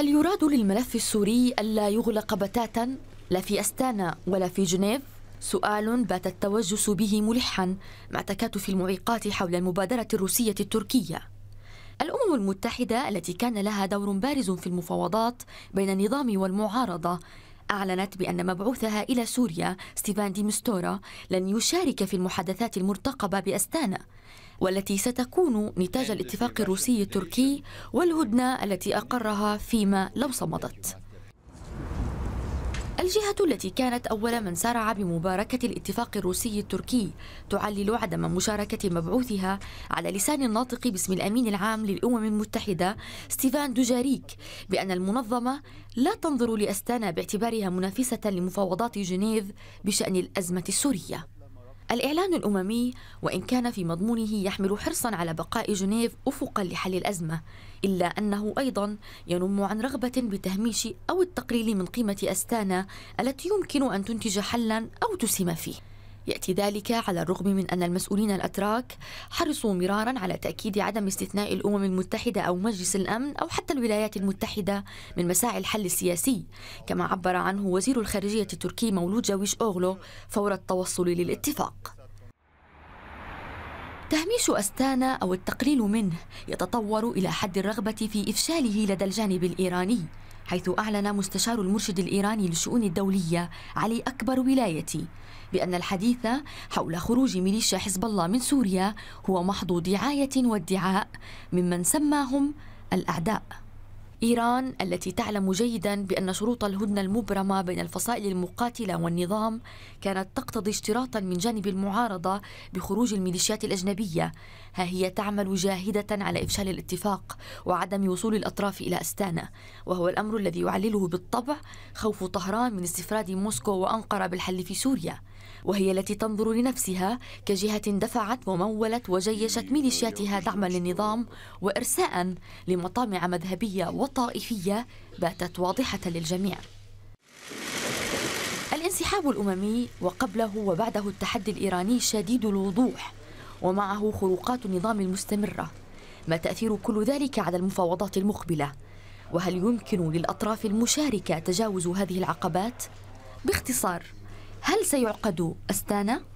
هل يراد للملف السوري ألا يغلق بتاتا لا في أستانا ولا في جنيف؟ سؤال بات التوجس به ملحا مع تكاتف المعيقات حول المبادرة الروسية التركية الأمم المتحدة التي كان لها دور بارز في المفاوضات بين النظام والمعارضة أعلنت بأن مبعوثها إلى سوريا ستيفان دي مستورا لن يشارك في المحادثات المرتقبة بأستانا والتي ستكون نتاج الاتفاق الروسي التركي والهدنة التي أقرها فيما لو صمدت الجهة التي كانت أول من سارع بمباركة الاتفاق الروسي التركي تعلل عدم مشاركة مبعوثها على لسان الناطق باسم الأمين العام للأمم المتحدة ستيفان دوجاريك بأن المنظمة لا تنظر لأستانا باعتبارها منافسة لمفاوضات جنيف بشأن الأزمة السورية الإعلان الأممي وإن كان في مضمونه يحمل حرصا على بقاء جنيف أفقا لحل الأزمة إلا أنه أيضا ينم عن رغبة بتهميش أو التقليل من قيمة أستانا التي يمكن أن تنتج حلا أو تسهم فيه يأتي ذلك على الرغم من أن المسؤولين الأتراك حرصوا مرارا على تأكيد عدم استثناء الأمم المتحدة أو مجلس الأمن أو حتى الولايات المتحدة من مساعي الحل السياسي كما عبر عنه وزير الخارجية التركي مولود جاويش أوغلو فور التوصل للاتفاق تهميش أستانا أو التقليل منه يتطور إلى حد الرغبة في إفشاله لدى الجانب الإيراني حيث أعلن مستشار المرشد الإيراني للشؤون الدولية علي أكبر ولايتي بأن الحديث حول خروج ميليشيا حزب الله من سوريا هو محض دعاية وادعاء ممن سماهم الأعداء إيران التي تعلم جيدا بأن شروط الهدنة المبرمة بين الفصائل المقاتلة والنظام كانت تقتضي اشتراطا من جانب المعارضة بخروج الميليشيات الأجنبية ها هي تعمل جاهدة على إفشال الاتفاق وعدم وصول الأطراف إلى أستانا وهو الأمر الذي يعلله بالطبع خوف طهران من استفراد موسكو وأنقرة بالحل في سوريا وهي التي تنظر لنفسها كجهة دفعت ومولت وجيشت إيه، ميليشياتها دعما للنظام وإرساء لمطامع مذهبية وطائفية باتت واضحة للجميع الانسحاب الأممي وقبله وبعده التحدي الإيراني شديد الوضوح ومعه خروقات النظام المستمرة ما تأثير كل ذلك على المفاوضات المقبلة وهل يمكن للأطراف المشاركة تجاوز هذه العقبات؟ باختصار هل سيعقد أستانا؟